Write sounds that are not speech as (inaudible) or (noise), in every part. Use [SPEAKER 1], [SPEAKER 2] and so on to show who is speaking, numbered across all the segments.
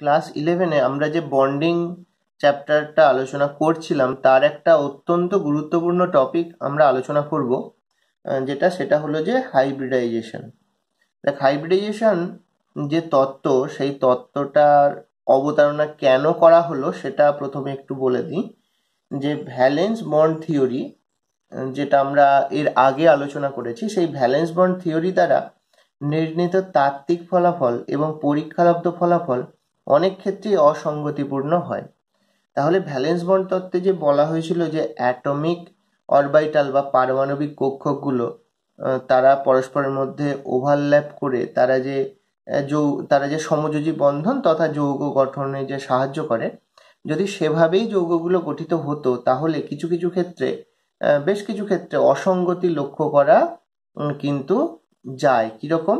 [SPEAKER 1] class ইলেভেনে আমরা যে বন্ডিং চ্যাপ্টারটা আলোচনা করছিলাম তার একটা অত্যন্ত গুরুত্বপূর্ণ টপিক আমরা আলোচনা করব যেটা সেটা হলো যে হাইব্রিডাইজেশন দেখ হাইব্রিডাইজেশন যে তত্ত্ব সেই তত্ত্বটার অবতারণা কেন করা হলো সেটা প্রথমে একটু বলে দিই যে ভ্যালেন্স বন্ড থিওরি যেটা আমরা এর আগে আলোচনা করেছি সেই ভ্যালেন্স বন্ড থিওরি দ্বারা নির্ণীত তাত্ত্বিক ফলাফল এবং পরীক্ষালব্ধ ফলাফল অনেক ক্ষেত্রেই অসঙ্গতিপূর্ণ হয় তাহলে ভ্যালেন্স বন্ড তত্ত্বে যে বলা হয়েছিল যে অ্যাটমিক অরবাইটাল বা পারমাণবিক কক্ষগুলো তারা পরস্পরের মধ্যে ওভারল্যাপ করে তারা যে যৌ তারা যে সমযোজী বন্ধন তথা যৌগ গঠনে যে সাহায্য করে যদি সেভাবেই যৌগগুলো গঠিত হতো তাহলে কিছু কিছু ক্ষেত্রে বেশ কিছু ক্ষেত্রে অসঙ্গতি লক্ষ্য করা কিন্তু যায় কীরকম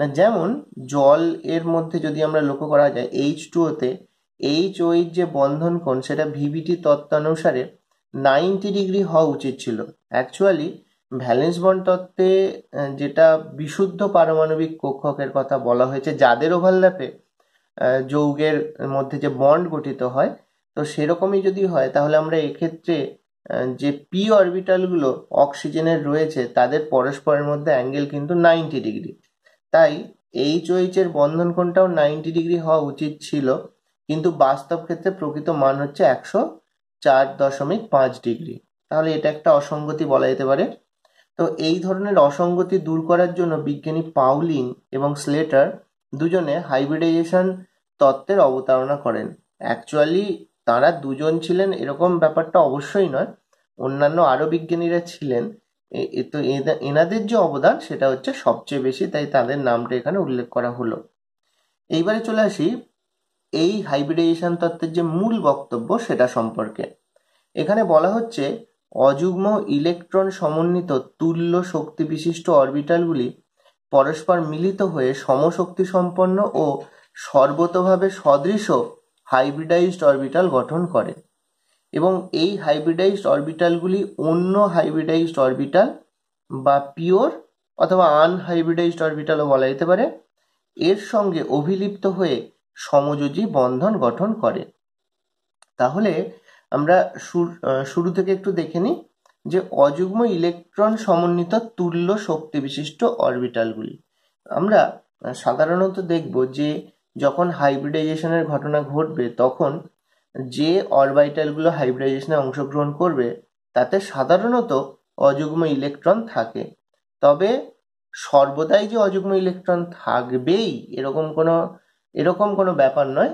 [SPEAKER 1] না যেমন জল এর মধ্যে যদি আমরা লক্ষ্য করা যায় এইচ টুওতে এইচ ও যে বন্ধন কোণ সেটা ভিভিটি তত্ত্বানুসারে নাইনটি ডিগ্রি হওয়া উচিত ছিল অ্যাকচুয়ালি ভ্যালেন্স বন্ড তত্ত্বে যেটা বিশুদ্ধ পারমাণবিক কক্ষকের কথা বলা হয়েছে যাদের ওভারল্যাপে যৌগের মধ্যে যে বন্ড গঠিত হয় তো সেরকমই যদি হয় তাহলে আমরা এক্ষেত্রে যে পি অরবিটালগুলো অক্সিজেনের রয়েছে তাদের পরস্পরের মধ্যে অ্যাঙ্গেল কিন্তু নাইনটি ডিগ্রি তাই এইচ ওইচ এর বন্ধন কোণটাও নাইনটি ডিগ্রি হওয়া উচিত ছিল কিন্তু বাস্তব ক্ষেত্রে প্রকৃত মান হচ্ছে একশো চার দশমিক পাঁচ ডিগ্রি তাহলে এটা একটা অসঙ্গতি বলা যেতে পারে তো এই ধরনের অসঙ্গতি দূর করার জন্য বিজ্ঞানী পাউলিং এবং স্লেটার দুজনে হাইব্রিডাইজেশন তত্ত্বের অবতারণা করেন অ্যাকচুয়ালি তারা দুজন ছিলেন এরকম ব্যাপারটা অবশ্যই নয় অন্যান্য আরও বিজ্ঞানীরা ছিলেন তো এনাদের যে অবদান সেটা হচ্ছে সবচেয়ে বেশি তাই তাদের নামটা এখানে উল্লেখ করা হলো এইবারে চলে আসি এই হাইব্রিডাইজেশন তত্ত্বের যে মূল বক্তব্য সেটা সম্পর্কে এখানে বলা হচ্ছে অযুগ্ম ইলেকট্রন সমন্বিত তুল্য শক্তি বিশিষ্ট অরবিটালগুলি পরস্পর মিলিত হয়ে সমশক্তি সম্পন্ন ও সর্বতভাবে সদৃশ হাইব্রিডাইজড অরবিটাল গঠন করে এবং এই হাইব্রিডাইজড অরবিটালগুলি অন্য হাইব্রিডাইজড অরবিটাল বা পিওর অথবা আনহাইব্রিডাইজড অরবিটালও বলা যেতে পারে এর সঙ্গে অভিলিপ্ত হয়ে সমযোজী বন্ধন গঠন করে তাহলে আমরা শুরু থেকে একটু দেখে নিই যে অযুগ্ম ইলেকট্রন সমন্বিত তুল্য শক্তি বিশিষ্ট অরবিটালগুলি আমরা সাধারণত দেখব যে যখন হাইব্রিডাইজেশনের ঘটনা ঘটবে তখন যে অরবাইটালগুলো হাইব্রিডাইজেশনে অংশগ্রহণ করবে তাতে সাধারণত অযুগ্ম ইলেকট্রন থাকে তবে সর্বদাই যে অযুগ্ম ইলেকট্রন থাকবেই এরকম কোনো এরকম কোনো ব্যাপার নয়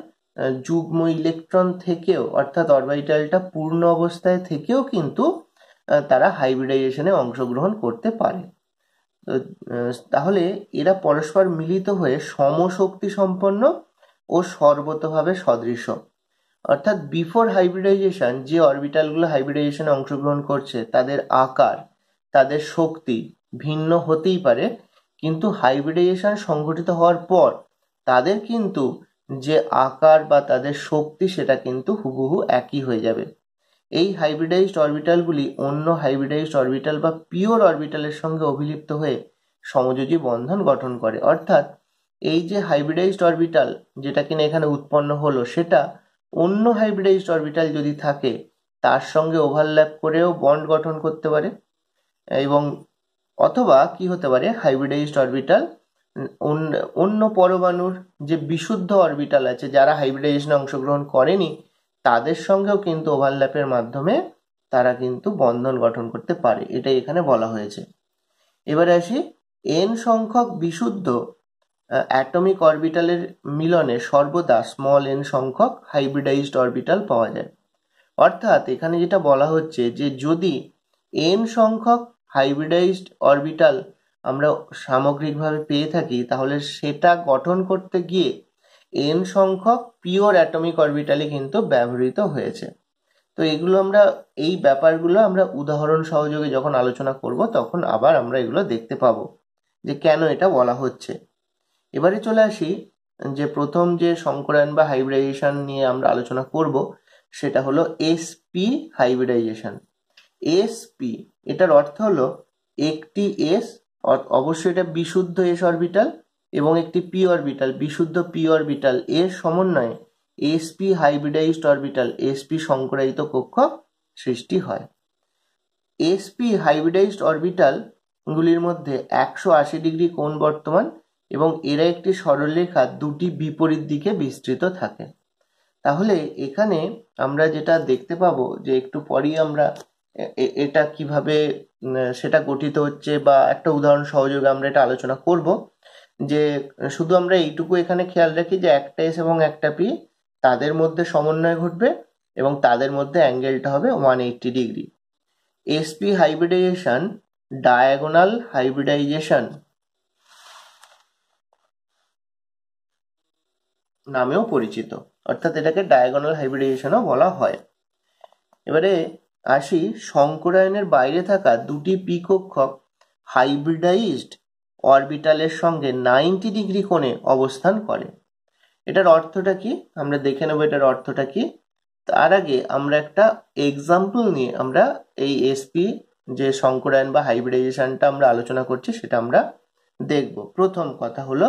[SPEAKER 1] যুগ্ম ইলেকট্রন থেকেও অর্থাৎ অরবাইটালটা পূর্ণ অবস্থায় থেকেও কিন্তু তারা হাইব্রিডাইজেশনে অংশগ্রহণ করতে পারে তাহলে এরা পরস্পর মিলিত হয়ে সমশক্তি সম্পন্ন ও সর্বতভাবে সদৃশ্য অর্থাৎ বিফোর হাইব্রিডাইজেশন যে অরবিটালগুলো হাইব্রিডাইজেশনে অংশগ্রহণ করছে তাদের আকার তাদের শক্তি ভিন্ন হতেই পারে কিন্তু হাইব্রিডাইজেশন সংঘটিত হওয়ার পর তাদের কিন্তু যে আকার বা তাদের শক্তি সেটা কিন্তু হুবহু একই হয়ে যাবে এই হাইব্রিডাইজড অরবিটালগুলি অন্য হাইব্রিডাইজড অরবিটাল বা পিওর অরবিটালের সঙ্গে অভিলিপ্ত হয়ে সমযোজী বন্ধন গঠন করে অর্থাৎ এই যে হাইব্রিডাইজড অরবিটাল যেটা কিনা এখানে উৎপন্ন হলো সেটা অন্য হাইব্রিডাইজড অরবিটাল যদি থাকে তার সঙ্গে ওভারল্যাপ করেও বন্ড গঠন করতে পারে এবং অথবা কি হতে পারে হাইব্রিডাইজড অরবিটাল অন্য পরমাণুর যে বিশুদ্ধ অরবিটাল আছে যারা হাইব্রিডাইজেশনে অংশগ্রহণ করেনি তাদের সঙ্গেও কিন্তু ওভারল্যাপের মাধ্যমে তারা কিন্তু বন্ধন গঠন করতে পারে এটাই এখানে বলা হয়েছে এবারে আসি এন সংখ্যক বিশুদ্ধ অ্যাটমিক অরবিটালের মিলনে সর্বদা স্মল এন সংখ্যক হাইব্রিডাইজড অরবিটাল পাওয়া যায় অর্থাৎ এখানে যেটা বলা হচ্ছে যে যদি এন সংখ্যক হাইব্রিডাইজড অরবিটাল আমরা সামগ্রিকভাবে পেয়ে থাকি তাহলে সেটা গঠন করতে গিয়ে এন সংখ্যক পিওর অ্যাটমিক অরবিটালে কিন্তু ব্যবহৃত হয়েছে তো এগুলো আমরা এই ব্যাপারগুলো আমরা উদাহরণ সহযোগে যখন আলোচনা করব তখন আবার আমরা এগুলো দেখতে পাবো যে কেন এটা বলা হচ্ছে এবারে চলে আসি যে প্রথম যে সংকরায়ন বা হাইব্রিডাইজেশন নিয়ে আমরা আলোচনা করব সেটা হলো এসপি হাইব্রিডাইজেশন এসপি এটার অর্থ হলো একটি এস অবশ্যই এটা বিশুদ্ধ এস অরবিটাল এবং একটি পি অরবিটাল বিশুদ্ধ পি অরবিটাল এর সমন্বয়ে এসপি হাইব্রিডাইজড অরবিটাল এসপি সংকরায়িত কক্ষ সৃষ্টি হয় এসপি হাইব্রিডাইজড অরবিটাল গুলির মধ্যে একশো আশি ডিগ্রি কোণ বর্তমান এবং এরা একটি সরলরেখা দুটি বিপরীত দিকে বিস্তৃত থাকে তাহলে এখানে আমরা যেটা দেখতে পাবো যে একটু পরেই আমরা এটা কিভাবে সেটা গঠিত হচ্ছে বা একটা উদাহরণ সহযোগে আমরা এটা আলোচনা করব যে শুধু আমরা এইটুকু এখানে খেয়াল রাখি যে একটা এস এবং একটা পি তাদের মধ্যে সমন্বয় ঘটবে এবং তাদের মধ্যে অ্যাঙ্গেলটা হবে one eighty degree SP hybridization diagonal hybridization নামেও পরিচিত অর্থাৎ এটাকে ডায়াগোনাল হাইব্রিডাইজেশনও বলা হয় এবারে আসি সংকরায়নের বাইরে থাকা দুটি পিক অক্ষক হাইব্রিডাইজড অরবিটালের সঙ্গে নাইনটি ডিগ্রি কোণে অবস্থান করে এটার অর্থটা কি আমরা দেখে নেবো এটার অর্থটা কি তার আগে আমরা একটা এক্সাম্পল নিয়ে আমরা এই এসপি যে সংকরায়ন বা হাইব্রিডাইজেশনটা আমরা আলোচনা করছি সেটা আমরা দেখব প্রথম কথা হলো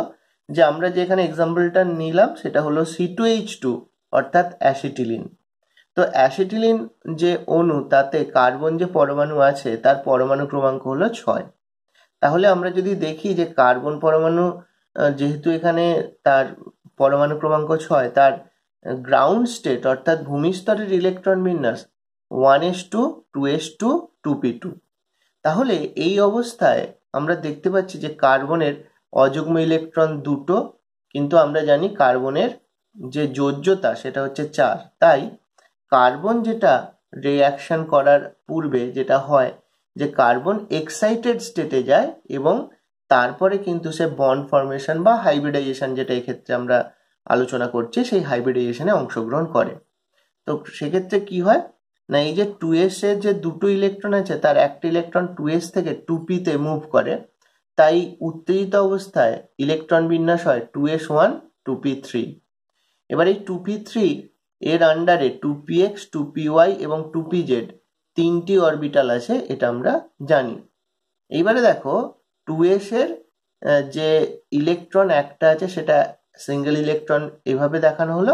[SPEAKER 1] যে আমরা যেখানে এক্সাম্পলটা নিলাম সেটা হলো সি টু এইচ টু অর্থাৎ অ্যাসিটিলিন তো অ্যাসিটিলিন যে অণু তাতে কার্বন যে পরমাণু আছে তার পরমাণু ক্রমাঙ্ক হলো ছয় তাহলে আমরা যদি দেখি যে কার্বন পরমাণু যেহেতু এখানে তার পরমাণু ক্রমাঙ্ক ছয় তার গ্রাউন্ড স্টেট অর্থাৎ ভূমিস্তরের ইলেকট্রন বিন্যাস one S two two S two two P two তাহলে এই অবস্থায় আমরা দেখতে পাচ্ছি যে কার্বনের অযুগ্ম ইলেকট্রন দুটো কিন্তু আমরা জানি কার্বনের যে যোজ্যতা সেটা হচ্ছে চার তাই কার্বন যেটা রিয়াকশন করার পূর্বে যেটা হয় যে কার্বন এক্সাইটেড স্টেটে যায় এবং তারপরে কিন্তু সে বন্ড ফর্মেশন বা হাইব্রিডাইজেশন যেটা এক্ষেত্রে আমরা আলোচনা করছি সেই হাইব্রিডাইজেশনে অংশগ্রহণ করে তো সেক্ষেত্রে কি হয় না এই যে টু এস এর যে দুটো ইলেকট্রন আছে তার একটা ইলেকট্রন টু এস থেকে টু পিতে মুভ করে তাই উত্তেজিত অবস্থায় ইলেকট্রন বিন্যাস হয় two S one two P three এবার এই টু পি থ্রি এর আন্ডারে two P X two P Y এবং টু পি জেড তিনটি অরবিটাল আছে এটা আমরা জানি এইবারে দেখো টু এস এর যে ইলেকট্রন একটা আছে সেটা সিঙ্গেল ইলেকট্রন এভাবে দেখানো হলো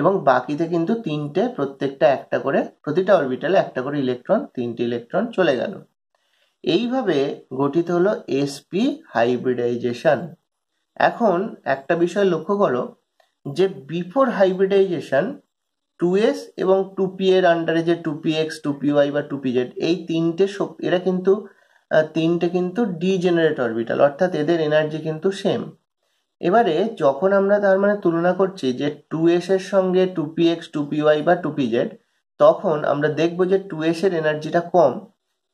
[SPEAKER 1] এবং বাকিতে কিন্তু তিনটে প্রত্যেকটা একটা করে প্রতিটা অরবিটালে একটা করে ইলেকট্রন তিনটি ইলেকট্রন চলে গেল এইভাবে গঠিত হলো এসপি হাইব্রিডাইজেশন এখন একটা বিষয় লক্ষ্য করো যে বিফোর হাইব্রিডাইজেশন টু এস এবং টু পি এর আন্ডারে যে two P X two P Y বা টু পি জেড এই তিনটে এরা কিন্তু তিনটে কিন্তু ডিজেনারেট অরবিটাল অর্থাৎ এদের এনার্জি কিন্তু সেম এবারে যখন আমরা তার মানে তুলনা করছি যে টু এস এর সঙ্গে two P X two P Y বা টু পি জেড তখন আমরা দেখব যে টু এস এর এনার্জিটা কম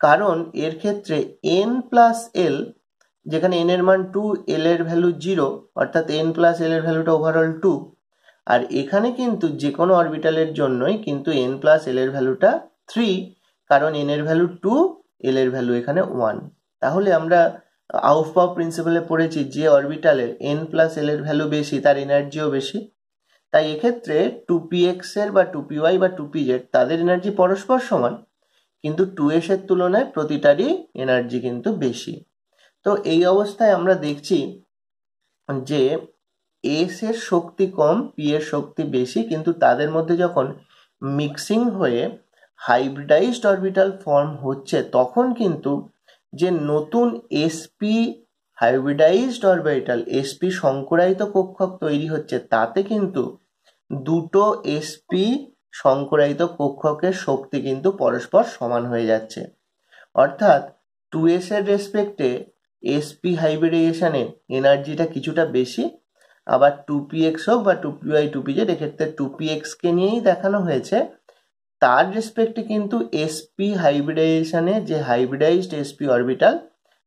[SPEAKER 1] কারণ এর ক্ষেত্রে এন প্লাস এল যেখানে এন এর মান টু এল এর ভ্যালু জিরো অর্থাৎ এন প্লাস এল এর ভ্যালুটা ওভারঅল টু আর এখানে কিন্তু যে কোনো অরবিটালের জন্যই কিন্তু এন প্লাস এল এর ভ্যালুটা থ্রি কারণ এন এর ভ্যালু টু এল এর ভ্যালু এখানে ওয়ান তাহলে আমরা আউফ পাও প্রিন্সিপালে পড়েছি যে অরবিটালের এন প্লাস এল এর ভ্যালু বেশি তার এনার্জিও বেশি তাই এক্ষেত্রে টু পি এক্স এর বা টু পি ওয়াই বা টু পি জেড তাদের এনার্জি পরস্পর সমান কিন্তু টু এসের তুলনায় প্রতিটারই এনার্জি কিন্তু বেশি তো এই অবস্থায় আমরা দেখছি যে এস এর শক্তি কম পি এর শক্তি বেশি কিন্তু তাদের মধ্যে যখন মিক্সিং হয়ে হাইব্রিডাইজড অরবিটাল ফর্ম হচ্ছে তখন কিন্তু যে নতুন এসপি হাইব্রিডাইজড অরবিটাল এসপি সংকরায়িত কক্ষক তৈরি হচ্ছে তাতে কিন্তু দুটো এসপি সংকরায়িত কক্ষকের শক্তি কিন্তু পরস্পর সমান হয়ে যাচ্ছে অর্থাৎ টু এস এর রেসপেক্টে এসপি হাইব্রিডাইজেশনে এনার্জিটা কিছুটা বেশি আবার টু পি এক্স হোক বা two P Y two P Z এক্ষেত্রে টু পি এক্সকে নিয়েই দেখানো হয়েছে তার রেসপেক্টে কিন্তু এসপি হাইব্রিডাইজেশনে যে হাইব্রিডাইজড এসপি অরবিটাল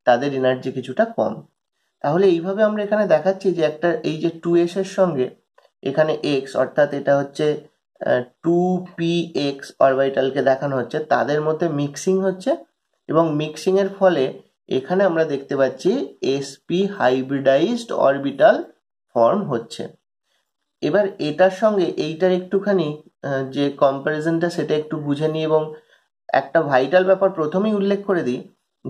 [SPEAKER 1] তাদের এনার্জি কিছুটা কম তাহলে এইভাবে আমরা এখানে দেখাচ্ছি যে একটা এই যে টু এস এর সঙ্গে এখানে এক্স অর্থাৎ এটা হচ্ছে টু পি এক্স অরবিটালকে দেখানো হচ্ছে তাদের মধ্যে মিক্সিং হচ্ছে এবং মিক্সিংয়ের ফলে এখানে আমরা দেখতে পাচ্ছি এসপি হাইব্রিডাইজড অরবিটাল ফর্ম হচ্ছে এবার এটার সঙ্গে এইটার একটুখানি যে কম্প্যারিজনটা সেটা একটু বুঝে নিই এবং একটা ভাইটাল ব্যাপার প্রথমেই উল্লেখ করে দিই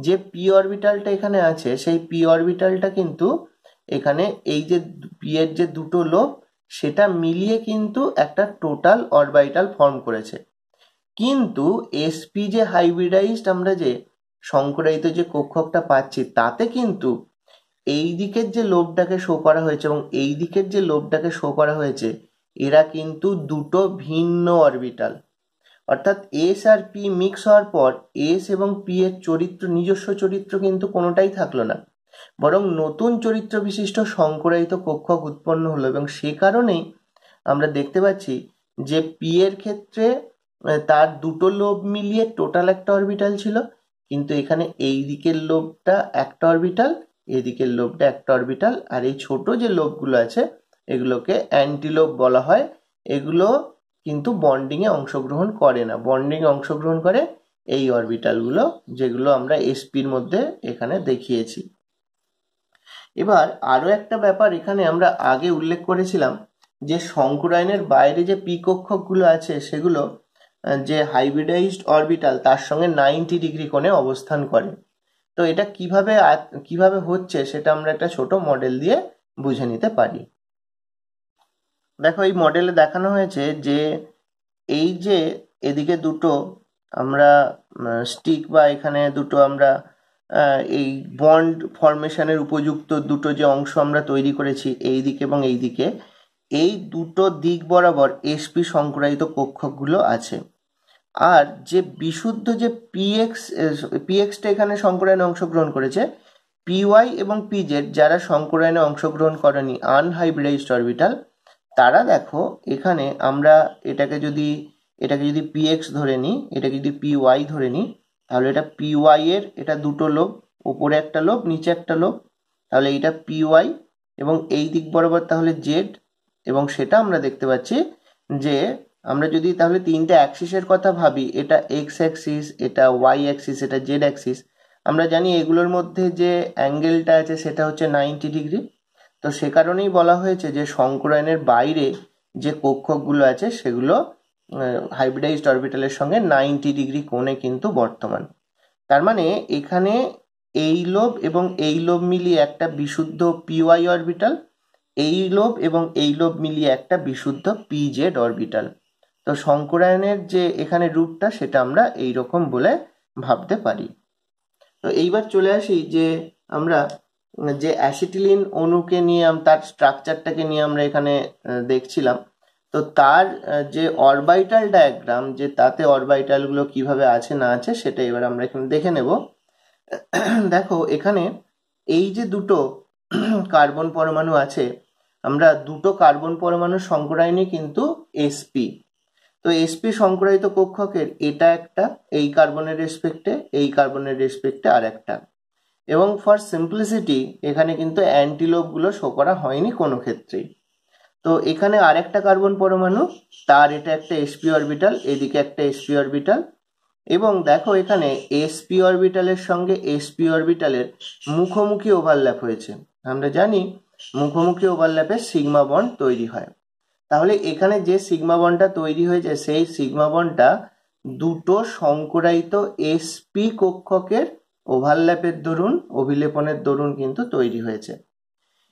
[SPEAKER 1] যে পি অরবিটালটা এখানে আছে সেই পি অরবিটালটা কিন্তু এখানে এই যে পি এর যে দুটো লোভ সেটা মিলিয়ে কিন্তু একটা টোটাল অরবাইটাল ফর্ম করেছে কিন্তু এসপি যে হাইব্রিডাইজড আমরা যে সংকরায়িত যে কক্ষকটা পাচ্ছি তাতে কিন্তু এই দিকের যে লোভটাকে শো করা হয়েছে এবং এই দিকের যে লোভটাকে শো করা হয়েছে এরা কিন্তু দুটো ভিন্ন অরবিটাল অর্থাৎ এস আর পি মিক্স হওয়ার পর এস এবং পি এর চরিত্র নিজস্ব চরিত্র কিন্তু কোনোটাই থাকলো না বরং নতুন চরিত্র বিশিষ্ট সংকরায়িত কক্ষক উৎপন্ন হলো এবং সে কারণেই আমরা দেখতে পাচ্ছি যে পি এর ক্ষেত্রে তার দুটো লোভ মিলিয়ে টোটাল একটা অরবিটাল ছিল কিন্তু এখানে এই দিকের লোভটা একটা অরবিটাল এদিকের লোভটা একটা অরবিটাল আর এই ছোট যে লোভগুলো আছে এগুলোকে অ্যান্টিলোভ বলা হয় এগুলো কিন্তু বন্ডিংয়ে অংশগ্রহণ করে না বন্ডিংয়ে অংশগ্রহণ করে এই অরবিটালগুলো যেগুলো আমরা এসপির মধ্যে এখানে দেখিয়েছি এবার আরও একটা ব্যাপার এখানে আমরা আগে উল্লেখ করেছিলাম যে শঙ্কুরায়নের বাইরে যে পি কক্ষকগুলো আছে সেগুলো যে হাইব্রিডাইজড অরবিটাল তার সঙ্গে নাইনটি ডিগ্রি কোণে অবস্থান করে তো এটা কিভাবে কিভাবে হচ্ছে সেটা আমরা একটা ছোট মডেল দিয়ে বুঝে নিতে পারি দেখো এই মডেলে দেখানো হয়েছে যে এই যে এদিকে দুটো আমরা স্টিক বা এখানে দুটো আমরা এই বন্ড ফর্মেশনের উপযুক্ত দুটো যে অংশ আমরা তৈরি করেছি এই দিকে এবং এই দিকে এই দুটো দিক বরাবর এসপি সংক্রায়িত কক্ষকগুলো আছে আর যে বিশুদ্ধ যে পিএক্স পিএক্সটা এখানে শঙ্করায়নে অংশগ্রহণ করেছে পিওয়াই এবং পিজেড যারা শঙ্করায়নে অংশগ্রহণ করেনি আনহাইব্রিডাইজড অরবিটাল তারা দেখো এখানে আমরা এটাকে যদি এটাকে যদি পিএক্স ধরে নিই এটাকে যদি পিওয়াই ধরে নিই তাহলে এটা পি ওয়াই এর এটা দুটো লোভ ওপরে একটা লোভ নিচে একটা লোভ তাহলে এইটা পি ওয়াই এবং এই দিক বরাবর তাহলে জেড এবং সেটা আমরা দেখতে পাচ্ছি যে আমরা যদি তাহলে তিনটে অ্যাক্সিসের কথা ভাবি এটা এক্স অ্যাক্সিস এটা ওয়াই অ্যাক্সিস এটা জেড অ্যাক্সিস আমরা জানি এগুলোর মধ্যে যে অ্যাঙ্গেলটা আছে সেটা হচ্ছে নাইনটি ডিগ্রি তো সে কারণেই বলা হয়েছে যে সংকরায়নের বাইরে যে কক্ষকগুলো আছে সেগুলো হাইব্রিডাইজড অরবিটালের সঙ্গে নাইনটি ডিগ্রি কোণে কিন্তু বর্তমান তার মানে এখানে এই লোভ এবং এই লোভ মিলিয়ে একটা বিশুদ্ধ পিওয়াই অরবিটাল এই লোভ এবং এই লোভ মিলিয়ে একটা বিশুদ্ধ পিজেড অরবিটাল তো শঙ্করায়নের যে এখানে রূপটা সেটা আমরা এই রকম বলে ভাবতে পারি তো এইবার চলে আসি যে আমরা যে অ্যাসিটিলিন অণুকে নিয়ে তার স্ট্রাকচারটাকে নিয়ে আমরা এখানে দেখছিলাম তো তার যে অরবাইটাল ডায়াগ্রাম যে তাতে অরবাইটালগুলো কিভাবে আছে না আছে সেটা এবার আমরা এখানে দেখে নেব (clears throat) দেখো এখানে এই যে দুটো কার্বন (clears throat) পরমাণু আছে আমরা দুটো কার্বন পরমাণু সংকরায়নে কিন্তু এসপি তো এসপি সংক্রায়িত কক্ষকের এটা একটা এই কার্বনের রেসপেক্টে এই কার্বনের রেসপেক্টে আর একটা এবং ফর সিম্পলিসিটি এখানে কিন্তু অ্যান্টিলোপগুলো শো করা হয়নি কোনো ক্ষেত্রেই তো এখানে আর একটা কার্বন পরমাণু তার এটা একটা এসপি অরবিটাল এদিকে একটা এসপি অরবিটাল এবং দেখো এখানে এসপি অরবিটালের সঙ্গে এসপি অরবিটালের মুখোমুখি ওভারল্যাপ হয়েছে আমরা জানি মুখোমুখি ওভারল্যাপে সিগমা বন তৈরি হয় তাহলে এখানে যে সিগমা বনটা তৈরি হয়েছে সেই সিগমা বন্ডটা দুটো সংকরায়িত এসপি কক্ষকের ওভারল্যাপের দরুন অভিলেপনের দরুন কিন্তু তৈরি হয়েছে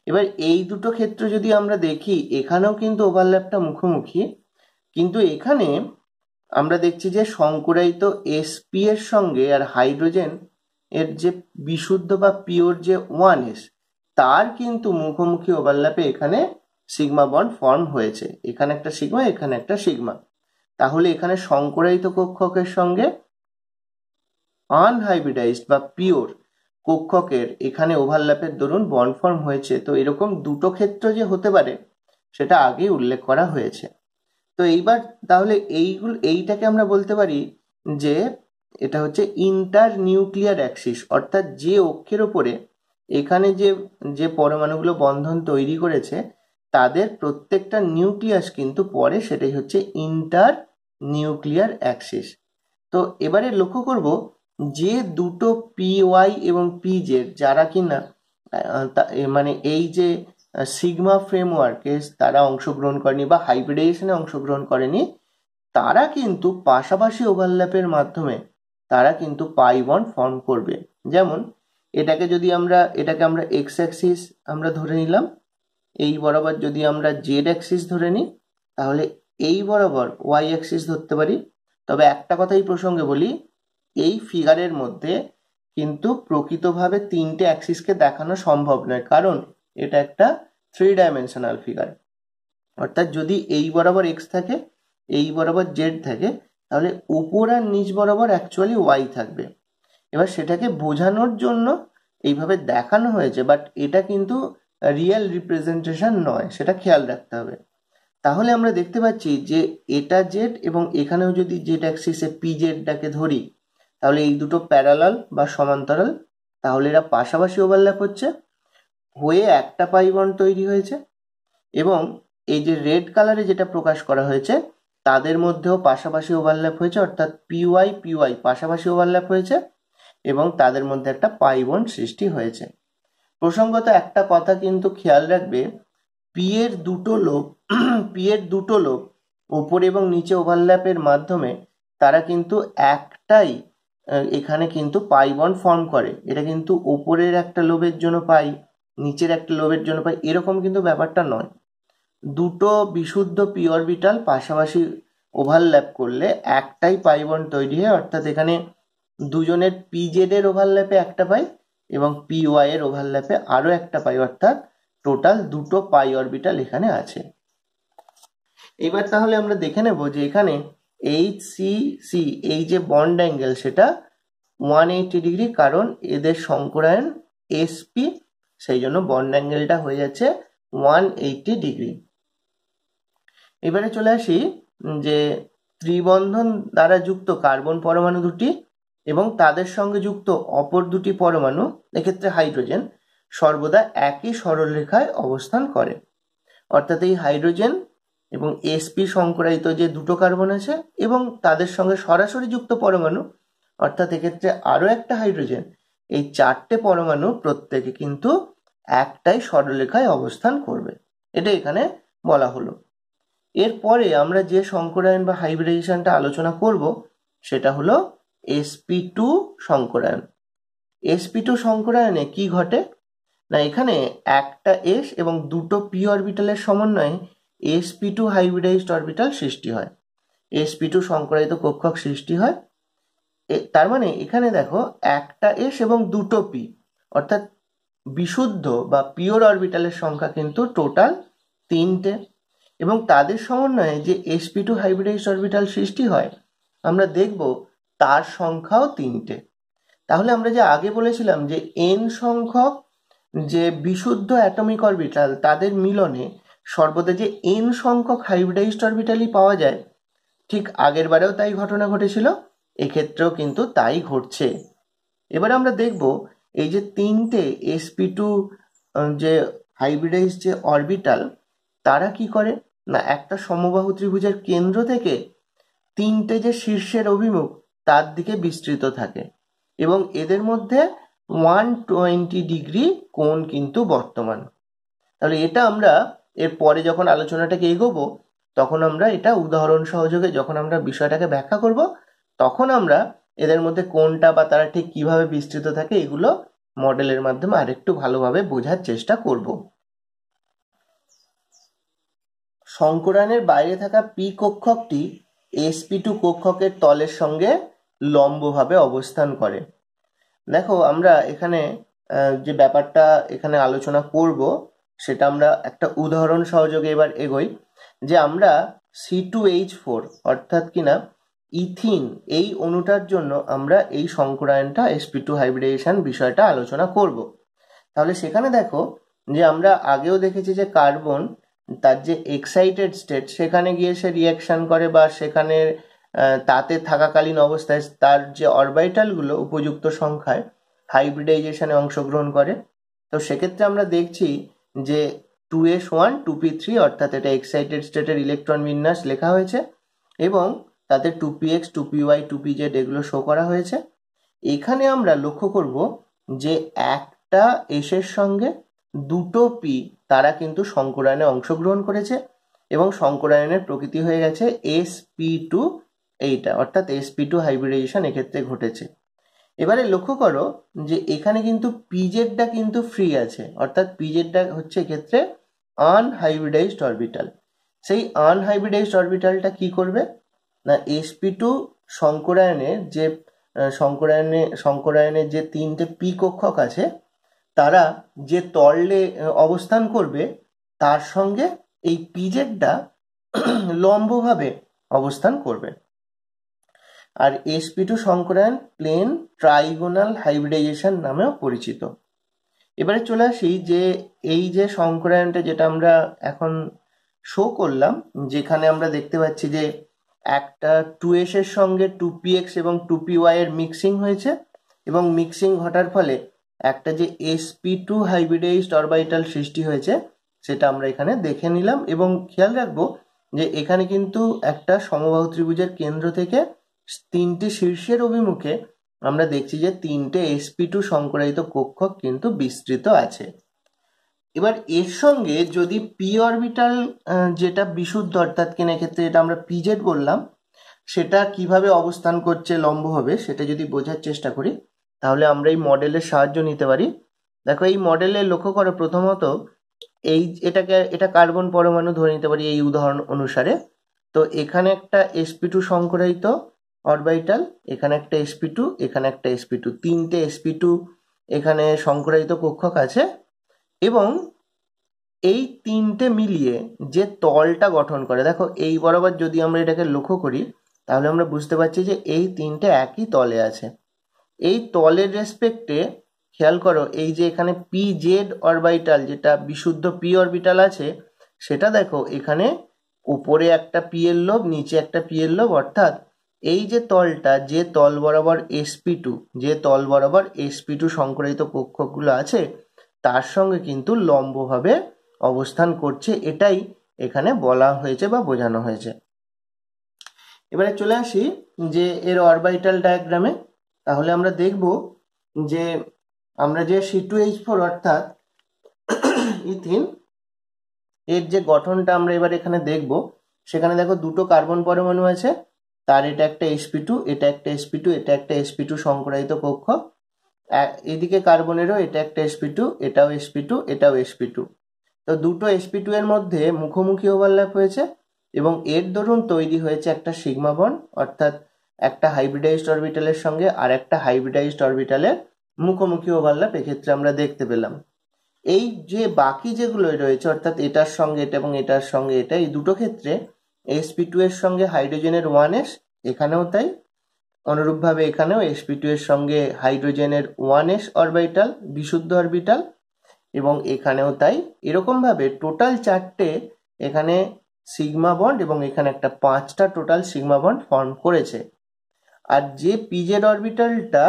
[SPEAKER 1] এবার এই দুটো ক্ষেত্র যদি আমরা দেখি এখানেও কিন্তু ওভারল্যাপটা মুখোমুখি কিন্তু এখানে আমরা দেখছি যে সংকুরায়িত এসপি এর সঙ্গে আর হাইড্রোজেন এর যে বিশুদ্ধ বা পিওর যে ওয়ান এস তার কিন্তু মুখোমুখি ওভারল্যাপে এখানে সিগমা বন্ড ফর্ম হয়েছে এখানে একটা সিগমা এখানে একটা সিগমা তাহলে এখানে সংকুরায়িত কক্ষকের সঙ্গে আনহাইব্রিডাইজড বা পিওর কক্ষকের এখানে ওভারল্যাপের দরুন বন্ড ফর্ম হয়েছে তো এরকম দুটো ক্ষেত্র যে হতে পারে সেটা আগেই উল্লেখ করা হয়েছে তো এইবার তাহলে এইগুলো এইটাকে আমরা বলতে পারি যে এটা হচ্ছে ইন্টার নিউক্লিয়ার অ্যাক্সিস অর্থাৎ যে অক্ষের ওপরে এখানে যে যে পরমাণুগুলো বন্ধন তৈরি করেছে তাদের প্রত্যেকটা নিউক্লিয়াস কিন্তু পরে সেটাই হচ্ছে ইন্টার নিউক্লিয়ার অ্যাক্সিস তো এবারে লক্ষ্য করব যে দুটো পি ওয়াই এবং পি জেড যারা কিনা মানে এই যে সিগমা ফ্রেমওয়ার্কে তারা অংশগ্রহণ করেনি বা হাইব্রিডাইজেশনে অংশগ্রহণ করেনি তারা কিন্তু পাশাপাশি ওভারল্যাপের মাধ্যমে তারা কিন্তু পাই ওয়ান ফর্ম করবে যেমন এটাকে যদি আমরা এটাকে আমরা এক্স অ্যাক্সিস আমরা ধরে নিলাম এই বরাবর যদি আমরা জেড অ্যাক্সিস ধরে নিই তাহলে এই বরাবর ওয়াই অ্যাক্সিস ধরতে পারি তবে একটা কথাই প্রসঙ্গে বলি এই ফিগারের মধ্যে কিন্তু প্রকৃতভাবে তিনটে অ্যাক্সিসকে দেখানো সম্ভব নয় কারণ এটা একটা থ্রি ডাইমেনশনাল ফিগার অর্থাৎ যদি এই বরাবর এক্স থাকে এই বরাবর জেড থাকে তাহলে উপর আর নিচ বরাবর অ্যাকচুয়ালি ওয়াই থাকবে এবার সেটাকে বোঝানোর জন্য এইভাবে দেখানো হয়েছে বাট এটা কিন্তু রিয়েল রিপ্রেজেন্টেশন নয় সেটা খেয়াল রাখতে হবে তাহলে আমরা দেখতে পাচ্ছি যে এটা জেড এবং এখানেও যদি জেড অ্যাক্সিসে পি জেডটাকে ধরি তাহলে এই দুটো প্যারালাল বা সমান্তরাল তাহলে এরা পাশাপাশি ওভারল্যাপ হচ্ছে হয়ে একটা পাইবন তৈরি হয়েছে এবং এই যে রেড কালারে যেটা প্রকাশ করা হয়েছে তাদের মধ্যেও পাশাপাশি ওভারল্যাপ হয়েছে অর্থাৎ পিওয়াই পিওয়াই পাশাপাশি ওভারল্যাপ হয়েছে এবং তাদের মধ্যে একটা পাইবন সৃষ্টি হয়েছে প্রসঙ্গত একটা কথা কিন্তু খেয়াল রাখবে পি এর দুটো লোক পি (clears throat) এর দুটো লোক ওপরে এবং নিচে ওভারল্যাপের মাধ্যমে তারা কিন্তু একটাই এখানে কিন্তু পাই বন্ড ফর্ম করে এটা কিন্তু ওপরের একটা লোভের জন্য পাই নিচের একটা লোভের জন্য পাই এরকম কিন্তু ব্যাপারটা নয় দুটো বিশুদ্ধ পিওর বিটাল পাশাপাশি ওভারল্যাপ করলে একটাই পাই বন্ড তৈরি হয় অর্থাৎ এখানে দুজনের পিজেড এর ওভারল্যাপে একটা পাই এবং পি ওয়াই এর ওভারল্যাপে আরও একটা পাই অর্থাৎ টোটাল দুটো পাই অরবিটাল এখানে আছে এবার তাহলে আমরা দেখে নেব যে এখানে এইচ সি সি এই যে বন্ড অ্যাঙ্গেল সেটা ওয়ান এইটি ডিগ্রি কারণ এদের সংকরায়ন এসপি সেই জন্য বন্ড অ্যাঙ্গেলটা হয়ে যাচ্ছে ওয়ান এইটি ডিগ্রি এবারে চলে আসি যে ত্রিবন্ধন দ্বারা যুক্ত কার্বন পরমাণু দুটি এবং তাদের সঙ্গে যুক্ত অপর দুটি পরমাণু এক্ষেত্রে হাইড্রোজেন সর্বদা একই সরলরেখায় অবস্থান করে অর্থাৎ এই হাইড্রোজেন এবং এসপি সংক্রায়িত যে দুটো কার্বন আছে এবং তাদের সঙ্গে সরাসরি যুক্ত পরমাণু অর্থাৎ এক্ষেত্রে আরও একটা হাইড্রোজেন এই চারটে পরমাণু প্রত্যেকে কিন্তু একটাই সরলরেখায় অবস্থান করবে এটা এখানে বলা হলো এরপরে আমরা যে সংকরায়ন বা হাইব্রিডাইজেশনটা আলোচনা করব সেটা হলো এসপি টু সংকরায়ন এসপি টু সংকরায়নে কী ঘটে না এখানে একটা এস এবং দুটো পি অরবিটালের সমন্বয়ে এসপি টু হাইব্রিডাইজড অরবিটাল সৃষ্টি হয় এসপি টু সংকরায়িত কক্ষক সৃষ্টি হয় তার মানে এখানে দেখো একটা এস এবং দুটো পি অর্থাৎ বিশুদ্ধ বা পিওর অরবিটালের সংখ্যা কিন্তু টোটাল তিনটে এবং তাদের সমন্বয়ে যে এসপি টু হাইব্রিডাইজ অরবিটাল সৃষ্টি হয় আমরা দেখব তার সংখ্যাও তিনটে তাহলে আমরা যে আগে বলেছিলাম যে এন সংখ্যক যে বিশুদ্ধ অ্যাটমিক অরবিটাল তাদের মিলনে সর্বদা যে এন সংখ্যক হাইব্রিডাইজড অরবিটালই পাওয়া যায় ঠিক আগের বারেও তাই ঘটনা ঘটেছিল এক্ষেত্রেও কিন্তু তাই ঘটছে এবার আমরা দেখব এই যে তিনটে এসপি টু যে হাইব্রিডাইজ যে অরবিটাল তারা কি করে না একটা সমবাহু ত্রিভুজের কেন্দ্র থেকে তিনটে যে শীর্ষের অভিমুখ তার দিকে বিস্তৃত থাকে এবং এদের মধ্যে ওয়ান টোয়েন্টি ডিগ্রি কোণ কিন্তু বর্তমান তাহলে এটা আমরা এরপরে যখন আলোচনাটাকে এগোবো তখন আমরা এটা উদাহরণ সহযোগে যখন আমরা বিষয়টাকে ব্যাখ্যা করব তখন আমরা এদের মধ্যে কোনটা বা তারা ঠিক কিভাবে বিস্তৃত থাকে এগুলো মডেলের মাধ্যমে আরেকটু ভালোভাবে বোঝার চেষ্টা করব সংকরানের বাইরে থাকা পি কক্ষকটি এসপি টু কক্ষকের তলের সঙ্গে লম্বভাবে অবস্থান করে দেখো আমরা এখানে যে ব্যাপারটা এখানে আলোচনা করব সেটা আমরা একটা উদাহরণ সহযোগে এবার এগোই যে আমরা সি টু এইচ ফোর অর্থাৎ কিনা ইথিন এই অণুটার জন্য আমরা এই সংকরায়নটা এসপি টু হাইব্রিডেশন বিষয়টা আলোচনা করব তাহলে সেখানে দেখো যে আমরা আগেও দেখেছি যে কার্বন তার যে এক্সাইটেড স্টেট সেখানে গিয়ে সে রিয়াকশান করে বা সেখানে তাতে থাকাকালীন অবস্থায় তার যে অরবাইটালগুলো উপযুক্ত সংখ্যায় হাইব্রিডাইজেশনে অংশগ্রহণ করে তো সেক্ষেত্রে আমরা দেখছি যে two S one two P three অর্থাৎ এটা এক্সাইটেড স্টেটের ইলেকট্রন বিন্যাস লেখা হয়েছে এবং তাতে two P X two P Y two P Z এগুলো শো করা হয়েছে এখানে আমরা লক্ষ্য করব যে একটা এসের সঙ্গে দুটো পি তারা কিন্তু সংকরায়নে অংশগ্রহণ করেছে এবং সংকরায়নের প্রকৃতি হয়ে গেছে এস পি টু এইটা অর্থাৎ এস পি টু হাইব্রিডাইজেশন এক্ষেত্রে ঘটেছে এবারে লক্ষ্য করো যে এখানে কিন্তু পিজেডটা কিন্তু ফ্রি আছে অর্থাৎ পিজেডটা হচ্ছে ক্ষেত্রে আনহাইব্রিডাইজড অরবিটাল সেই আনহাইব্রিডাইজড অরবিটালটা কি করবে না এসপি টু সংকরায়নের যে সংকরায়নে সংকরায়নের যে তিনটে পি কক্ষক আছে তারা যে তরলে অবস্থান করবে তার সঙ্গে এই পিজেডটা (clears throat) লম্বভাবে অবস্থান করবে আর এসপি টু সংক্রায়ন প্লেন ট্রাইগোনাল হাইব্রিডাইজেশন নামেও পরিচিত এবারে চলে আসি যে এই যে সংক্রায়নটা যেটা আমরা এখন শো করলাম যেখানে আমরা দেখতে পাচ্ছি যে একটা টু এস এর সঙ্গে টু পি এক্স এবং টু পি ওয়াই এর মিক্সিং হয়েছে এবং মিক্সিং ঘটার ফলে একটা যে এসপি টু হাইব্রিডাইজড অরবাইটাল সৃষ্টি হয়েছে সেটা আমরা এখানে দেখে নিলাম এবং খেয়াল রাখবো যে এখানে কিন্তু একটা সমবাহু ত্রিভুজের কেন্দ্র থেকে তিনটি শীর্ষের অভিমুখে আমরা দেখছি যে তিনটে এসপি টু সংকরায়িত কক্ষ কিন্তু বিস্তৃত আছে এবার এর সঙ্গে যদি পি অরবিটাল যেটা বিশুদ্ধ অর্থাৎ কেনে ক্ষেত্রে এটা আমরা পিজেড বললাম সেটা কিভাবে অবস্থান করছে লম্ব হবে সেটা যদি বোঝার চেষ্টা করি তাহলে আমরা এই মডেলের সাহায্য নিতে পারি দেখো এই মডেলে লক্ষ্য করো প্রথমত এই এটাকে এটা কার্বন পরমাণু ধরে নিতে পারি এই উদাহরণ অনুসারে তো এখানে একটা এসপি টু সংকরায়িত অরবাইটাল এখানে একটা এসপি টু এখানে একটা এসপি টু তিনটে এসপি টু এখানে সংক্রায়িত কক্ষক আছে এবং এই তিনটে মিলিয়ে যে তলটা গঠন করে দেখো এই বরাবর যদি আমরা এটাকে লক্ষ্য করি তাহলে আমরা বুঝতে পারছি যে এই তিনটে একই তলে আছে এই তলের রেসপেক্টে খেয়াল করো এই যে এখানে পি জেড অরবাইটাল যেটা বিশুদ্ধ পি অরবিটাল আছে সেটা দেখো এখানে উপরে একটা পি এর লোভ নিচে একটা পি এর লোভ অর্থাৎ এই যে তলটা যে তল বরাবর এসপি টু যে তল বরাবর এসপি টু সংক্রামিত কক্ষকগুলো আছে তার সঙ্গে কিন্তু লম্বভাবে অবস্থান করছে এটাই এখানে বলা হয়েছে বা বোঝানো হয়েছে এবারে চলে আসি যে এর অরবাইটাল ডায়াগ্রামে তাহলে আমরা দেখব যে আমরা যে সি টু এইচ ফোর অর্থাৎ ইথিন এর যে গঠনটা আমরা এবার এখানে দেখব সেখানে দেখো দুটো কার্বন পরমাণু আছে তার এটা একটা এসপি টু এটা একটা এসপি টু এটা একটা এসপি টু সংক্রায়িত কক্ষ এদিকে কার্বনেরও এটা একটা এসপি টু এটাও এসপি টু এটাও এসপি টু তো দুটো এসপি টু এর মধ্যে মুখোমুখি ওভারল্যাপ হয়েছে এবং এর দরুন তৈরি হয়েছে একটা সিগমা বন অর্থাৎ একটা হাইব্রিডাইজড অরবিটালের সঙ্গে আর একটা হাইব্রিডাইজড অরবিটালের মুখোমুখি ওভারল্যাপ এক্ষেত্রে আমরা দেখতে পেলাম এই যে বাকি যেগুলো রয়েছে অর্থাৎ এটার সঙ্গে এটা এবং এটার সঙ্গে এটা এই দুটো ক্ষেত্রে এসপি টু এর সঙ্গে হাইড্রোজেনের ওয়ান এস এখানেও তাই অনুরূপভাবে এখানেও এসপি টু এর সঙ্গে হাইড্রোজেনের ওয়ান এস অরবিটাল বিশুদ্ধ অরবিটাল এবং এখানেও তাই এরকমভাবে টোটাল চারটে এখানে সিগমা বন্ড এবং এখানে একটা পাঁচটা টোটাল সিগমা বন্ড ফর্ম করেছে আর যে পিজেড অরবিটালটা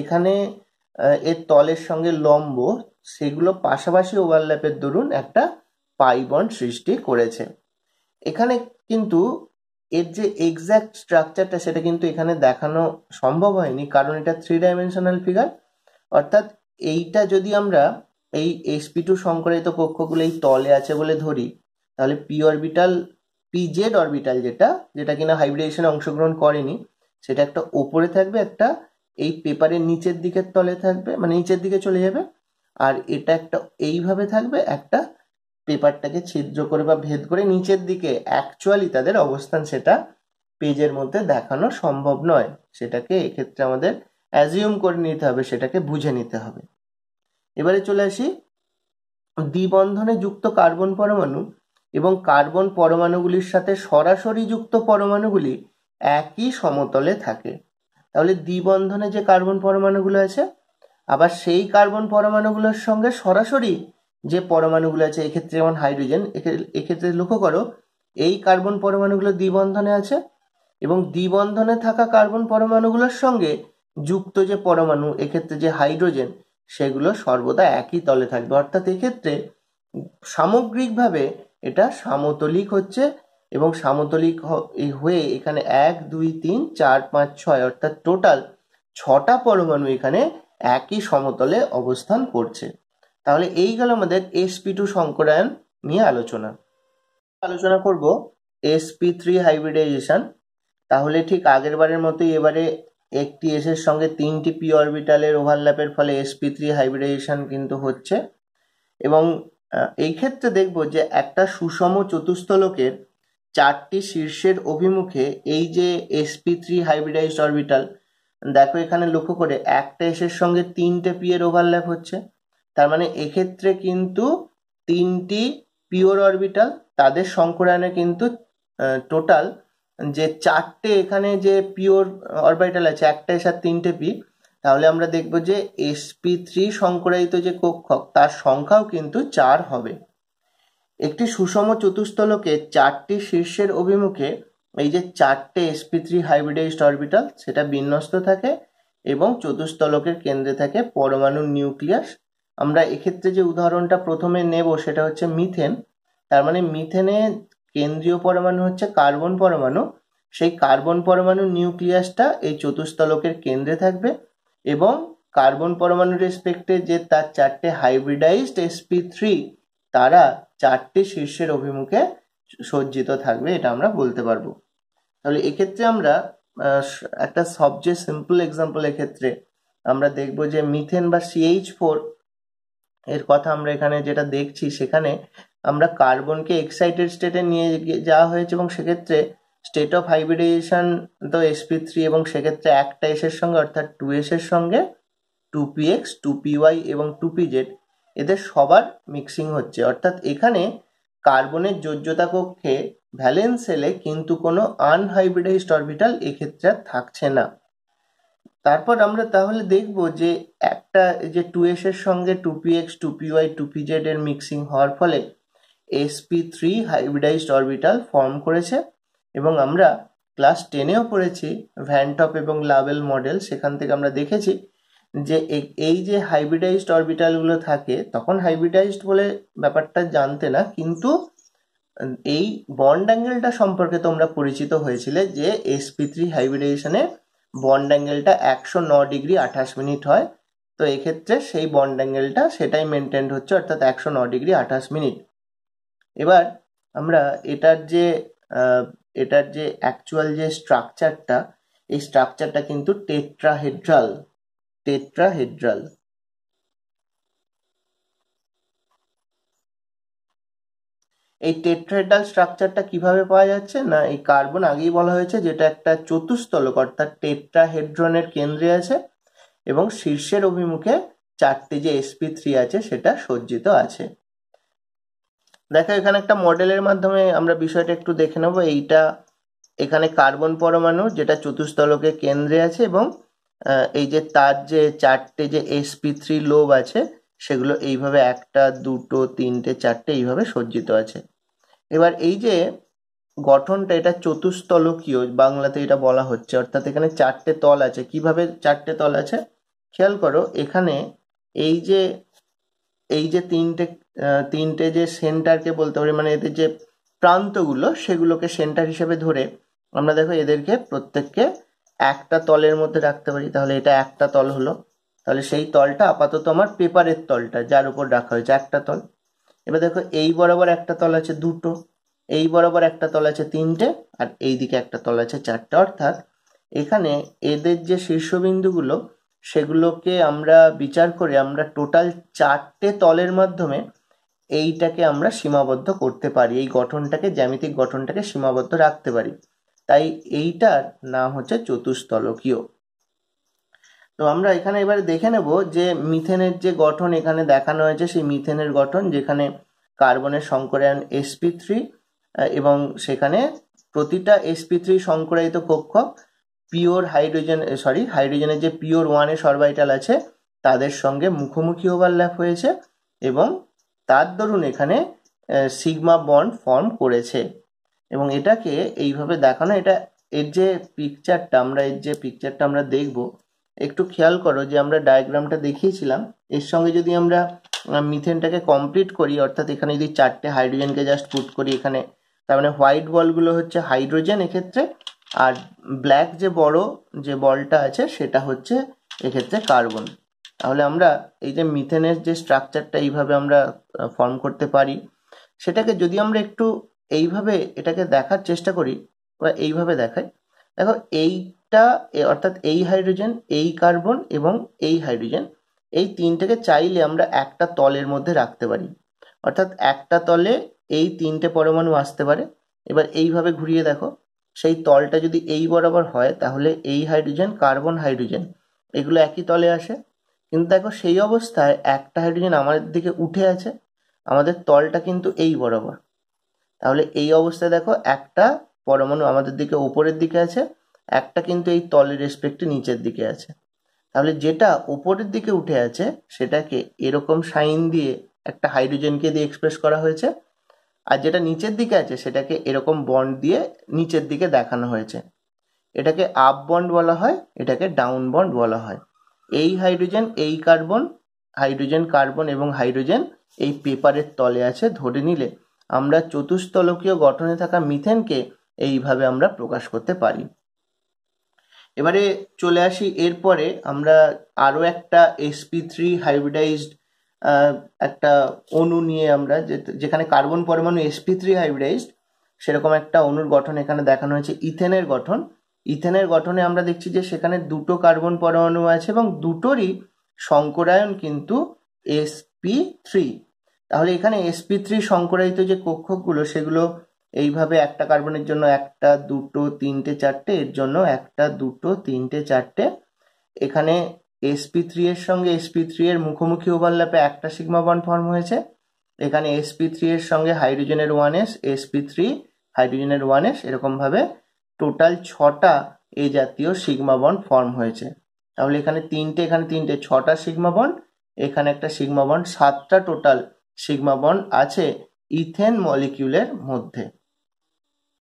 [SPEAKER 1] এখানে এর তলের সঙ্গে লম্ব সেগুলো পাশাপাশি ওভারল্যাপের দরুন একটা পাই বন্ড সৃষ্টি করেছে এখানে কিন্তু এর যে এক্স্যাক্ট স্ট্রাকচারটা সেটা কিন্তু এখানে দেখানো সম্ভব হয়নি কারণ এটা থ্রি ডাইমেনশনাল ফিগার অর্থাৎ এইটা যদি আমরা এই এসপি টু সংকরিত কক্ষগুলো এই তলে আছে বলে ধরি তাহলে P orbital P Z orbital যেটা যেটা কিনা হাইব্রিডেশনে অংশগ্রহণ করেনি সেটা একটা ওপরে থাকবে একটা এই পেপারের নিচের দিকের তলে থাকবে মানে নিচের দিকে চলে যাবে আর এটা একটা এইভাবে থাকবে একটা পেপারটাকে ছিদ্র করে বা ভেদ করে নিচের দিকে অ্যাকচুয়ালি তাদের অবস্থান সেটা পেজের মধ্যে দেখানো সম্ভব নয় সেটাকে এক্ষেত্রে আমাদের অ্যাজিউম করে নিতে হবে সেটাকে বুঝে নিতে হবে এবারে চলে আসি দ্বিবন্ধনে যুক্ত কার্বন পরমাণু এবং কার্বন পরমাণুগুলির সাথে সরাসরি যুক্ত পরমাণুগুলি একই সমতলে থাকে তাহলে দ্বিবন্ধনে যে কার্বন পরমাণুগুলো আছে আবার সেই কার্বন পরমাণুগুলোর সঙ্গে সরাসরি যে পরমাণুগুলো আছে এক্ষেত্রে যেমন হাইড্রোজেন এক্ষেত্রে লক্ষ্য করো এই কার্বন পরমাণুগুলো দ্বিবন্ধনে আছে এবং দ্বিবন্ধনে থাকা কার্বন পরমাণুগুলোর সঙ্গে যুক্ত যে পরমাণু এক্ষেত্রে যে হাইড্রোজেন সেগুলো সর্বদা একই তলে থাকবে অর্থাৎ এক্ষেত্রে সামগ্রিকভাবে এটা সামতলিক হচ্ছে এবং সামতলিক হয়ে এখানে এক দুই তিন চার পাঁচ ছয় অর্থাৎ টোটাল ছটা পরমাণু এখানে একই সমতলে অবস্থান করছে তাহলে এই গেল আমাদের এসপি টু সংকরায়ন নিয়ে আলোচনা আলোচনা করব এসপি থ্রি হাইব্রিডাইজেশন তাহলে ঠিক আগের বারের মতোই এবারে একটি এসের সঙ্গে তিনটি পি অরবিটালের ওভারল্যাপের ফলে এসপি থ্রি হাইব্রিডাইজেশন কিন্তু হচ্ছে এবং এই ক্ষেত্রে দেখব যে একটা সুষম চতুস্থলকের চারটি শীর্ষের অভিমুখে এই যে এসপি থ্রি হাইব্রিডাইজড অরবিটাল দেখো এখানে লক্ষ্য করে একটা এসের সঙ্গে তিনটে পি এর ওভারল্যাপ হচ্ছে তার মানে এক্ষেত্রে কিন্তু তিনটি পিওর অরবিটাল তাদের সংকরণে কিন্তু টোটাল যে চারটে এখানে যে পিওর অরবিটাল আছে একটা এসার তিনটে পি তাহলে আমরা দেখব যে এসপি থ্রি সংকরায়িত যে কক্ষক তার সংখ্যাও কিন্তু চার হবে একটি সুষম চতুস্থলকে চারটি শীর্ষের অভিমুখে এই যে চারটে এসপি থ্রি হাইব্রিডাইজড অরবিটাল সেটা বিন্যস্ত থাকে এবং চতুস্থলকের কেন্দ্রে থাকে পরমাণু নিউক্লিয়াস আমরা এক্ষেত্রে যে উদাহরণটা প্রথমে নেব সেটা হচ্ছে মিথেন তার মানে মিথেনে কেন্দ্রীয় পরমাণু হচ্ছে কার্বন পরমাণু সেই কার্বন পরমাণু নিউক্লিয়াসটা এই চতুস্থলকের কেন্দ্রে থাকবে এবং কার্বন পরমাণু রেসপেক্টে যে তার চারটে হাইব্রিডাইজড এসপি থ্রি তারা চারটে শীর্ষের অভিমুখে সজ্জিত থাকবে এটা আমরা বলতে পারবো তাহলে এক্ষেত্রে আমরা একটা সবচেয়ে সিম্পল এক্সাম্পল এক্ষেত্রে আমরা দেখব যে মিথেন বা সিএইচ ফোর এর কথা আমরা এখানে যেটা দেখছি সেখানে আমরা কার্বনকে এক্সাইটেড স্টেটে নিয়ে যাওয়া হয়েছে এবং সেক্ষেত্রে স্টেট অফ হাইব্রিডেশন তো এসপি থ্রি এবং সেক্ষেত্রে একটা এসের সঙ্গে অর্থাৎ টু এসের সঙ্গে two P X two P Y এবং টু পি জেড এদের সবার মিক্সিং হচ্ছে অর্থাৎ এখানে কার্বনের যোজ্যতা কক্ষে ভ্যালেন্স এলে কিন্তু কোনো আনহাইব্রিডাইজড অরবিটাল এক্ষেত্রে থাকছে না তারপর আমরা তাহলে দেখব যে একটা যে টু এস এর সঙ্গে two P X two P Y two P Z এর মিক্সিং হওয়ার ফলে SP three hybridized orbital form করেছে এবং আমরা ক্লাস টেনেও পড়েছি ভ্যানটপ এবং লাভেল মডেল সেখান থেকে আমরা দেখেছি যে এই যে হাইব্রিডাইজড অরবিটালগুলো থাকে তখন হাইব্রিডাইজড বলে ব্যাপারটা জানতে না কিন্তু এই বন্ড অ্যাঙ্গেলটা সম্পর্কে তোমরা পরিচিত হয়েছিলে যে এসপি থ্রি হাইব্রিডাইজেশনে বন্ড অ্যাঙ্গেলটা একশো ন ডিগ্রি আঠাশ মিনিট হয় তো এক্ষেত্রে সেই বন্ড অ্যাঙ্গেলটা সেটাই মেনটেন হচ্ছে অর্থাৎ একশো ন ডিগ্রি আঠাশ মিনিট এবার আমরা এটার যে এটার যে অ্যাকচুয়াল যে স্ট্রাকচারটা এই স্ট্রাকচারটা কিন্তু টেট্রাহেড্রাল টেট্রাহেড্রাল এই টেট্রাইডাল স্ট্রাকচারটা কিভাবে পাওয়া যাচ্ছে না এই কার্বন আগেই বলা হয়েছে যেটা একটা চতুস্থলক অর্থাৎ টেট্রাহেড্রনের কেন্দ্রে আছে এবং শীর্ষের অভিমুখে চারটি যে এসপি থ্রি আছে সেটা সজ্জিত আছে দেখো এখানে একটা মডেলের মাধ্যমে আমরা বিষয়টা একটু দেখে নেব এইটা এখানে কার্বন পরমাণু যেটা চতুস্থলকে কেন্দ্রে আছে এবং এই যে তার যে চারটে যে এসপি থ্রি লোভ আছে সেগুলো এইভাবে একটা দুটো তিনটে চারটে এইভাবে সজ্জিত আছে এবার এই যে গঠনটা এটা চতুস্তলকীয় বাংলাতে এটা বলা হচ্ছে অর্থাৎ এখানে চারটে তল আছে কিভাবে চারটে তল আছে খেয়াল করো এখানে এই যে এই যে তিনটে তিনটে যে সেন্টারকে বলতে পারি মানে এদের যে প্রান্তগুলো সেগুলোকে সেন্টার হিসেবে ধরে আমরা দেখো এদেরকে প্রত্যেককে একটা তলের মধ্যে রাখতে পারি তাহলে এটা একটা তল হলো তাহলে সেই তলটা আপাতত আমার পেপারের তলটা যার উপর রাখা হয়েছে একটা তল এবার দেখো এই বরাবর একটা তল আছে দুটো এই বরাবর একটা তল আছে তিনটে আর এই দিকে একটা তল আছে চারটে অর্থাৎ এখানে এদের যে শীর্ষবিন্দুগুলো সেগুলোকে আমরা বিচার করে আমরা টোটাল চারটে তলের মাধ্যমে এইটাকে আমরা সীমাবদ্ধ করতে পারি এই গঠনটাকে জ্যামিতিক গঠনটাকে সীমাবদ্ধ রাখতে পারি তাই এইটার নাম হচ্ছে চতুস্তলকীয় তো আমরা এখানে এবারে দেখে নেব যে মিথেনের যে গঠন এখানে দেখানো হয়েছে সেই মিথেনের গঠন যেখানে কার্বনের সংকরায়ন এসপি থ্রি এবং সেখানে প্রতিটা এসপি থ্রি সংকরায়িত কক্ষ পিওর হাইড্রোজেন সরি হাইড্রোজেনের যে পিওর ওয়ানে সর্বাইটাল আছে তাদের সঙ্গে মুখোমুখি ওভারল্যাপ হয়েছে এবং তার দরুন এখানে সিগমা বন্ড ফর্ম করেছে এবং এটাকে এইভাবে দেখানো এটা এর যে পিকচারটা আমরা এর যে পিকচারটা আমরা দেখবো একটু খেয়াল করো যে আমরা ডায়াগ্রামটা দেখিয়েছিলাম এর সঙ্গে যদি আমরা মিথেনটাকে কমপ্লিট করি অর্থাৎ এখানে যদি চারটে হাইড্রোজেনকে জাস্ট পুট করি এখানে তার মানে হোয়াইট বলগুলো হচ্ছে হাইড্রোজেন এক্ষেত্রে আর ব্ল্যাক যে বড় যে বলটা আছে সেটা হচ্ছে এক্ষেত্রে কার্বন তাহলে আমরা এই যে মিথেনের যে স্ট্রাকচারটা এইভাবে আমরা ফর্ম করতে পারি সেটাকে যদি আমরা একটু এইভাবে এটাকে দেখার চেষ্টা করি বা এইভাবে দেখাই দেখো এই চারটা অর্থাৎ এই হাইড্রোজেন এই কার্বন এবং এই হাইড্রোজেন এই তিনটাকে চাইলে আমরা একটা তলের মধ্যে রাখতে পারি অর্থাৎ একটা তলে এই তিনটে পরমাণু আসতে পারে এবার এইভাবে ঘুরিয়ে দেখো সেই তলটা যদি এই বরাবর হয় তাহলে এই হাইড্রোজেন কার্বন হাইড্রোজেন এগুলো একই তলে আসে কিন্তু দেখো সেই অবস্থায় একটা হাইড্রোজেন আমাদের দিকে উঠে আছে আমাদের তলটা কিন্তু এই বরাবর তাহলে এই অবস্থায় দেখো একটা পরমাণু আমাদের দিকে ওপরের দিকে আছে একটা কিন্তু এই তলের রেসপেক্টে নিচের দিকে আছে তাহলে যেটা উপরের দিকে উঠে আছে সেটাকে এরকম সাইন দিয়ে একটা হাইড্রোজেনকে দিয়ে এক্সপ্রেস করা হয়েছে আর যেটা নিচের দিকে আছে সেটাকে এরকম বন্ড দিয়ে নিচের দিকে দেখানো হয়েছে এটাকে আপ বন্ড বলা হয় এটাকে ডাউন বন্ড বলা হয় এই হাইড্রোজেন এই কার্বন হাইড্রোজেন কার্বন এবং হাইড্রোজেন এই পেপারের তলে আছে ধরে নিলে আমরা চতুস্তলকীয় গঠনে থাকা মিথেনকে এইভাবে আমরা প্রকাশ করতে পারি এবারে চলে আসি এরপরে আমরা আরও একটা এসপি থ্রি হাইব্রিডাইজড একটা অণু নিয়ে আমরা যেখানে কার্বন পরমাণু এসপি থ্রি হাইব্রিডাইজড সেরকম একটা অণুর গঠন এখানে দেখানো হয়েছে ইথেনের গঠন ইথেনের গঠনে আমরা দেখছি যে সেখানে দুটো কার্বন পরমাণু আছে এবং দুটোরই সংকরায়ন কিন্তু এসপি থ্রি তাহলে এখানে এসপি থ্রি সংকরায়িত যে কক্ষকগুলো সেগুলো এইভাবে একটা কার্বনের জন্য একটা দুটো তিনটে চারটে এর জন্য একটা দুটো তিনটে চারটে এখানে এসপি থ্রি এর সঙ্গে এসপি থ্রি এর মুখোমুখি ওভারল্যাপে একটা সিগমা ওয়ান ফর্ম হয়েছে এখানে এসপি থ্রি এর সঙ্গে হাইড্রোজেনের ওয়ান এস এসপি থ্রি হাইড্রোজেনের ওয়ান এস এরকমভাবে টোটাল ছটা এ জাতীয় সিগমা বন্ড ফর্ম হয়েছে তাহলে এখানে তিনটে এখানে তিনটে ছটা সিগমা বন্ড এখানে একটা সিগমা বন্ড সাতটা টোটাল সিগমা বন্ড আছে ইথেন মলিকিউলের মধ্যে